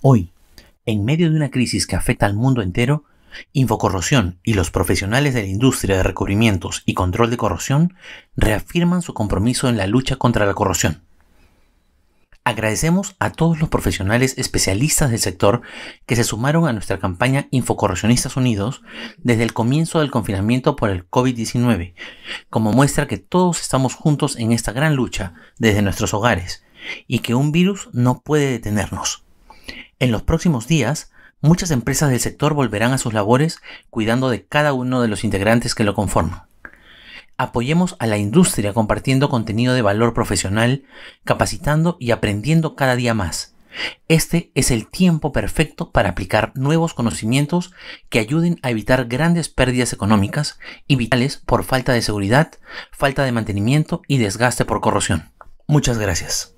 Hoy, en medio de una crisis que afecta al mundo entero, Infocorrosión y los profesionales de la industria de recubrimientos y control de corrosión reafirman su compromiso en la lucha contra la corrosión. Agradecemos a todos los profesionales especialistas del sector que se sumaron a nuestra campaña Infocorrosionistas Unidos desde el comienzo del confinamiento por el COVID-19, como muestra que todos estamos juntos en esta gran lucha desde nuestros hogares y que un virus no puede detenernos. En los próximos días, muchas empresas del sector volverán a sus labores cuidando de cada uno de los integrantes que lo conforman. Apoyemos a la industria compartiendo contenido de valor profesional, capacitando y aprendiendo cada día más. Este es el tiempo perfecto para aplicar nuevos conocimientos que ayuden a evitar grandes pérdidas económicas y vitales por falta de seguridad, falta de mantenimiento y desgaste por corrosión. Muchas gracias.